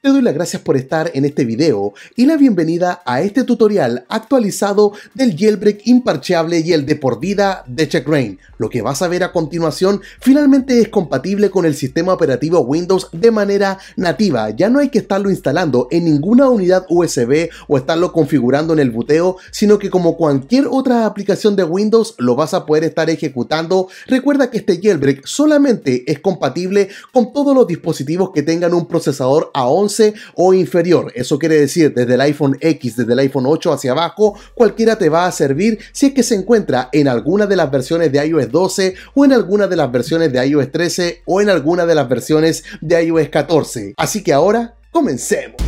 te doy las gracias por estar en este video y la bienvenida a este tutorial actualizado del jailbreak imparcheable y el de por vida de CheckRain. Lo que vas a ver a continuación finalmente es compatible con el sistema operativo Windows de manera nativa. Ya no hay que estarlo instalando en ninguna unidad USB o estarlo configurando en el buteo, sino que como cualquier otra aplicación de Windows lo vas a poder estar ejecutando. Recuerda que este jailbreak solamente es compatible con todos los dispositivos que tengan un procesador a 11 o inferior. Eso quiere decir desde el iPhone X, desde el iPhone 8 hacia abajo, cualquiera te va a servir si es que se encuentra en alguna de las versiones de iOS 12 o en alguna de las versiones de iOS 13 o en alguna de las versiones de iOS 14. Así que ahora, comencemos.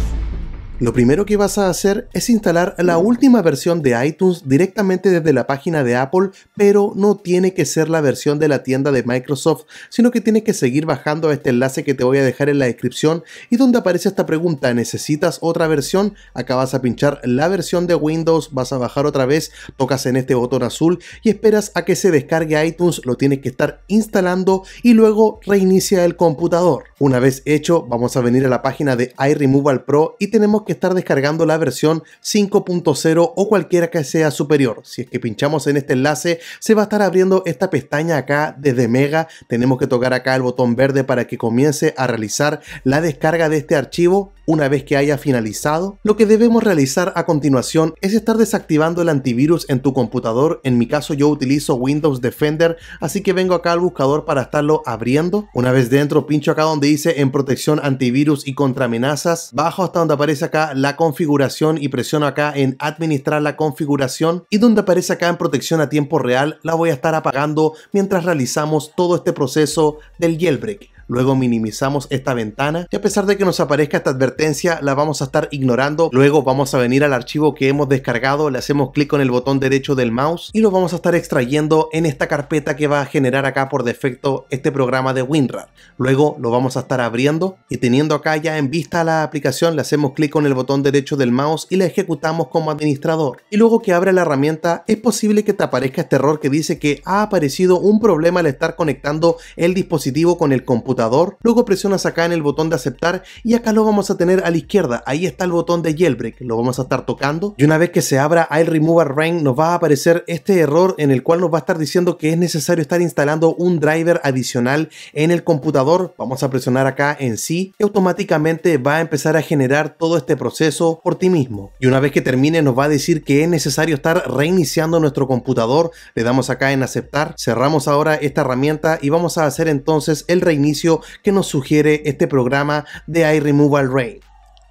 Lo primero que vas a hacer es instalar la última versión de iTunes directamente desde la página de Apple, pero no tiene que ser la versión de la tienda de Microsoft, sino que tienes que seguir bajando a este enlace que te voy a dejar en la descripción y donde aparece esta pregunta, ¿necesitas otra versión? Acá vas a pinchar la versión de Windows, vas a bajar otra vez, tocas en este botón azul y esperas a que se descargue iTunes, lo tienes que estar instalando y luego reinicia el computador. Una vez hecho, vamos a venir a la página de iRemoval Pro y tenemos que estar descargando la versión 5.0 o cualquiera que sea superior. Si es que pinchamos en este enlace, se va a estar abriendo esta pestaña acá desde Mega. Tenemos que tocar acá el botón verde para que comience a realizar la descarga de este archivo una vez que haya finalizado, lo que debemos realizar a continuación es estar desactivando el antivirus en tu computador. En mi caso yo utilizo Windows Defender, así que vengo acá al buscador para estarlo abriendo. Una vez dentro pincho acá donde dice en protección antivirus y contra amenazas, bajo hasta donde aparece acá la configuración y presiono acá en administrar la configuración y donde aparece acá en protección a tiempo real la voy a estar apagando mientras realizamos todo este proceso del jailbreak. Luego minimizamos esta ventana y a pesar de que nos aparezca esta advertencia la vamos a estar ignorando. Luego vamos a venir al archivo que hemos descargado, le hacemos clic con el botón derecho del mouse y lo vamos a estar extrayendo en esta carpeta que va a generar acá por defecto este programa de WinRAR. Luego lo vamos a estar abriendo y teniendo acá ya en vista la aplicación le hacemos clic con el botón derecho del mouse y la ejecutamos como administrador. Y luego que abra la herramienta es posible que te aparezca este error que dice que ha aparecido un problema al estar conectando el dispositivo con el computador luego presionas acá en el botón de aceptar y acá lo vamos a tener a la izquierda, ahí está el botón de jailbreak, lo vamos a estar tocando y una vez que se abra el Remover Rain nos va a aparecer este error en el cual nos va a estar diciendo que es necesario estar instalando un driver adicional en el computador, vamos a presionar acá en sí y automáticamente va a empezar a generar todo este proceso por ti mismo y una vez que termine nos va a decir que es necesario estar reiniciando nuestro computador, le damos acá en aceptar, cerramos ahora esta herramienta y vamos a hacer entonces el reinicio que nos sugiere este programa de iRemoval Rain.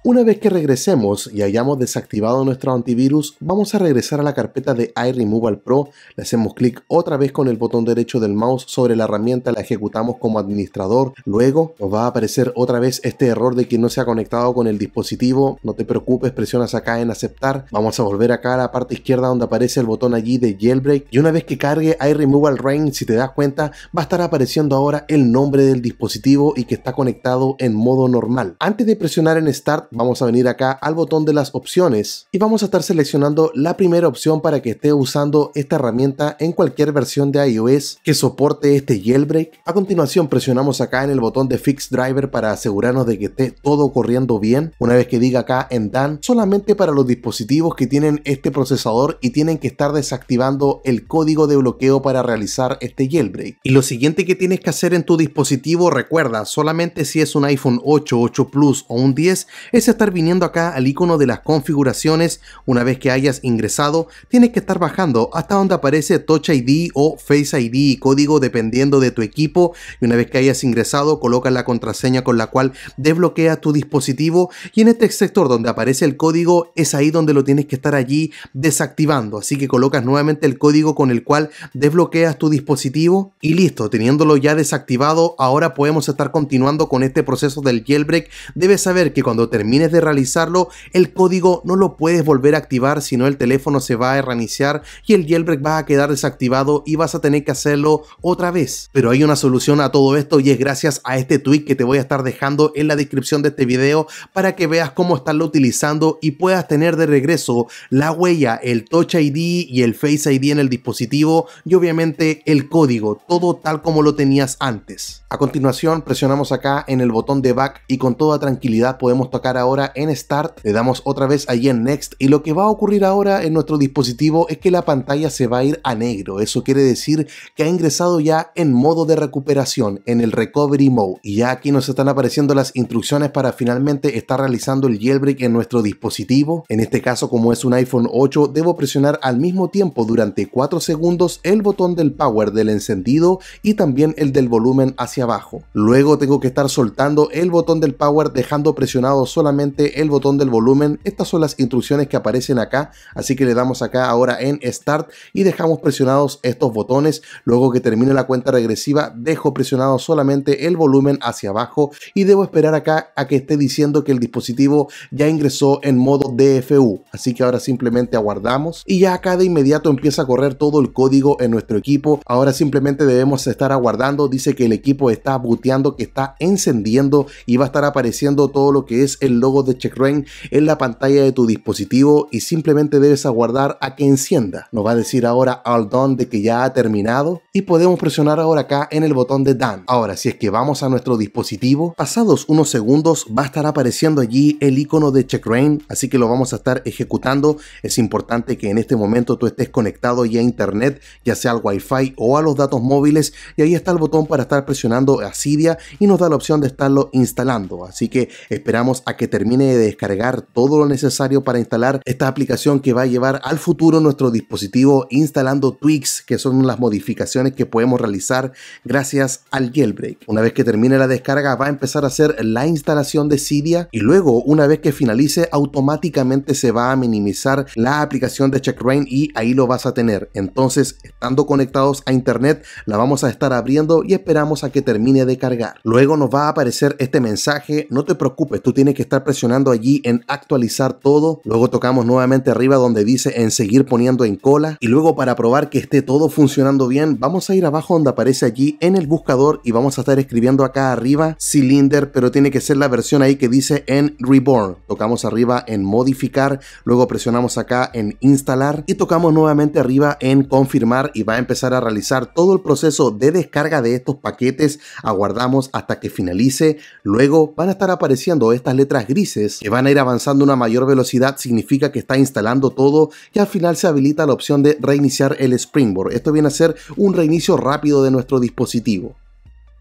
Una vez que regresemos y hayamos desactivado nuestro antivirus, vamos a regresar a la carpeta de iRemoval Pro, le hacemos clic otra vez con el botón derecho del mouse sobre la herramienta, la ejecutamos como administrador, luego nos va a aparecer otra vez este error de que no se ha conectado con el dispositivo, no te preocupes, presionas acá en aceptar, vamos a volver acá a la parte izquierda donde aparece el botón allí de jailbreak y una vez que cargue iRemoval Rain, si te das cuenta, va a estar apareciendo ahora el nombre del dispositivo y que está conectado en modo normal. Antes de presionar en Start, vamos a venir acá al botón de las opciones y vamos a estar seleccionando la primera opción para que esté usando esta herramienta en cualquier versión de iOS que soporte este jailbreak. A continuación presionamos acá en el botón de Fix Driver para asegurarnos de que esté todo corriendo bien. Una vez que diga acá en DAN, solamente para los dispositivos que tienen este procesador y tienen que estar desactivando el código de bloqueo para realizar este jailbreak. Y lo siguiente que tienes que hacer en tu dispositivo, recuerda, solamente si es un iPhone 8, 8 Plus o un 10, estar viniendo acá al icono de las configuraciones. Una vez que hayas ingresado, tienes que estar bajando hasta donde aparece Touch ID o Face ID y código dependiendo de tu equipo. Y una vez que hayas ingresado, colocas la contraseña con la cual desbloqueas tu dispositivo. Y en este sector donde aparece el código, es ahí donde lo tienes que estar allí desactivando. Así que colocas nuevamente el código con el cual desbloqueas tu dispositivo y listo, teniéndolo ya desactivado, ahora podemos estar continuando con este proceso del jailbreak. Debes saber que cuando termines de realizarlo, el código no lo puedes volver a activar, sino el teléfono se va a reiniciar y el jailbreak va a quedar desactivado y vas a tener que hacerlo otra vez. Pero hay una solución a todo esto y es gracias a este tweet que te voy a estar dejando en la descripción de este video para que veas cómo estarlo utilizando y puedas tener de regreso la huella, el Touch ID y el Face ID en el dispositivo y obviamente el código, todo tal como lo tenías antes. A continuación presionamos acá en el botón de back y con toda tranquilidad podemos tocar ahora en Start, le damos otra vez allí en Next y lo que va a ocurrir ahora en nuestro dispositivo es que la pantalla se va a ir a negro. Eso quiere decir que ha ingresado ya en modo de recuperación, en el Recovery Mode. Y ya aquí nos están apareciendo las instrucciones para finalmente estar realizando el jailbreak en nuestro dispositivo. En este caso, como es un iPhone 8, debo presionar al mismo tiempo durante 4 segundos el botón del power del encendido y también el del volumen hacia abajo. Luego tengo que estar soltando el botón del power dejando presionado solamente el botón del volumen. Estas son las instrucciones que aparecen acá, así que le damos acá ahora en Start y dejamos presionados estos botones. Luego que termine la cuenta regresiva, dejo presionado solamente el volumen hacia abajo y debo esperar acá a que esté diciendo que el dispositivo ya ingresó en modo DFU. Así que ahora simplemente aguardamos y ya acá de inmediato empieza a correr todo el código en nuestro equipo. Ahora simplemente debemos estar aguardando. Dice que el equipo está booteando, que está encendiendo y va a estar apareciendo todo lo que es el logo de CheckRain en la pantalla de tu dispositivo y simplemente debes aguardar a que encienda. Nos va a decir ahora All Done de que ya ha terminado y podemos presionar ahora acá en el botón de Done. Ahora, si es que vamos a nuestro dispositivo, pasados unos segundos va a estar apareciendo allí el icono de Checkrain, así que lo vamos a estar ejecutando. Es importante que en este momento tú estés conectado ya a internet, ya sea al Wi-Fi o a los datos móviles, y ahí está el botón para estar presionando Asidia y nos da la opción de estarlo instalando. Así que esperamos a que termine de descargar todo lo necesario para instalar esta aplicación que va a llevar al futuro nuestro dispositivo instalando tweaks, que son las modificaciones que podemos realizar gracias al jailbreak. Una vez que termine la descarga va a empezar a hacer la instalación de Cydia y luego una vez que finalice automáticamente se va a minimizar la aplicación de CheckRain y ahí lo vas a tener. Entonces estando conectados a internet la vamos a estar abriendo y esperamos a que termine de cargar. Luego nos va a aparecer este mensaje, no te preocupes, tú tienes que estar presionando allí en actualizar todo. Luego tocamos nuevamente arriba donde dice en seguir poniendo en cola y luego para probar que esté todo funcionando bien vamos vamos a ir abajo donde aparece allí en el buscador y vamos a estar escribiendo acá arriba Cylinder, pero tiene que ser la versión ahí que dice en Reborn. Tocamos arriba en Modificar, luego presionamos acá en Instalar y tocamos nuevamente arriba en Confirmar y va a empezar a realizar todo el proceso de descarga de estos paquetes. Aguardamos hasta que finalice. Luego van a estar apareciendo estas letras grises que van a ir avanzando a una mayor velocidad. Significa que está instalando todo y al final se habilita la opción de reiniciar el Springboard. Esto viene a ser un inicio rápido de nuestro dispositivo.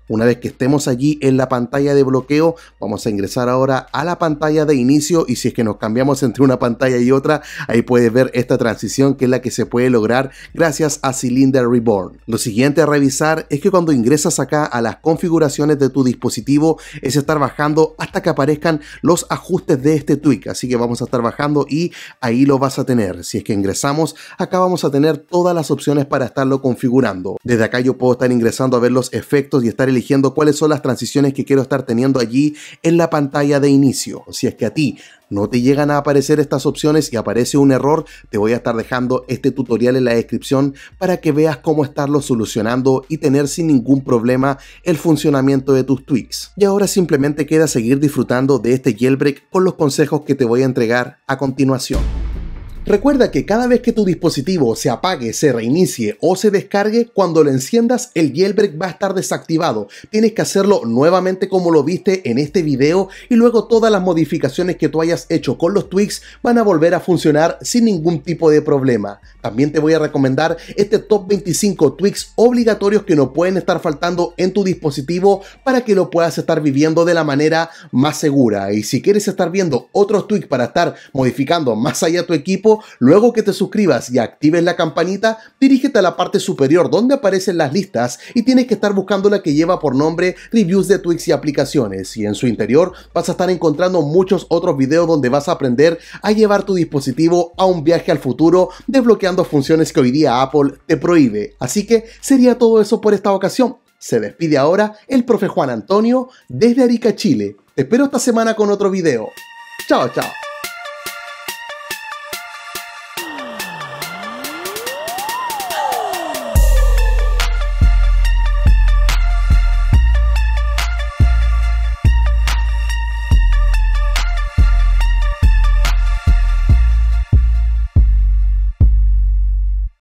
Una vez que estemos allí en la pantalla de bloqueo, vamos a ingresar ahora a la pantalla de inicio y si es que nos cambiamos entre una pantalla y otra, ahí puedes ver esta transición que es la que se puede lograr gracias a Cylinder Reborn. Lo siguiente a revisar es que cuando ingresas acá a las configuraciones de tu dispositivo es estar bajando hasta que aparezcan los ajustes de este tweak, así que vamos a estar bajando y ahí lo vas a tener. Si es que ingresamos, acá vamos a tener todas las opciones para estarlo configurando. Desde acá yo puedo estar ingresando a ver los efectos y estar el diciendo cuáles son las transiciones que quiero estar teniendo allí en la pantalla de inicio. Si es que a ti no te llegan a aparecer estas opciones y aparece un error, te voy a estar dejando este tutorial en la descripción para que veas cómo estarlo solucionando y tener sin ningún problema el funcionamiento de tus tweaks. Y ahora simplemente queda seguir disfrutando de este jailbreak con los consejos que te voy a entregar a continuación. Recuerda que cada vez que tu dispositivo se apague, se reinicie o se descargue, cuando lo enciendas el jailbreak va a estar desactivado. Tienes que hacerlo nuevamente como lo viste en este video y luego todas las modificaciones que tú hayas hecho con los tweaks van a volver a funcionar sin ningún tipo de problema. También te voy a recomendar este top 25 tweaks obligatorios que no pueden estar faltando en tu dispositivo para que lo puedas estar viviendo de la manera más segura. Y si quieres estar viendo otros tweaks para estar modificando más allá tu equipo, luego que te suscribas y actives la campanita, dirígete a la parte superior donde aparecen las listas y tienes que estar buscando la que lleva por nombre Reviews de Twix y aplicaciones y en su interior vas a estar encontrando muchos otros videos donde vas a aprender a llevar tu dispositivo a un viaje al futuro desbloqueando funciones que hoy día Apple te prohíbe. Así que sería todo eso por esta ocasión. Se despide ahora el profe Juan Antonio desde Arica, Chile. Te espero esta semana con otro video. Chao, chao.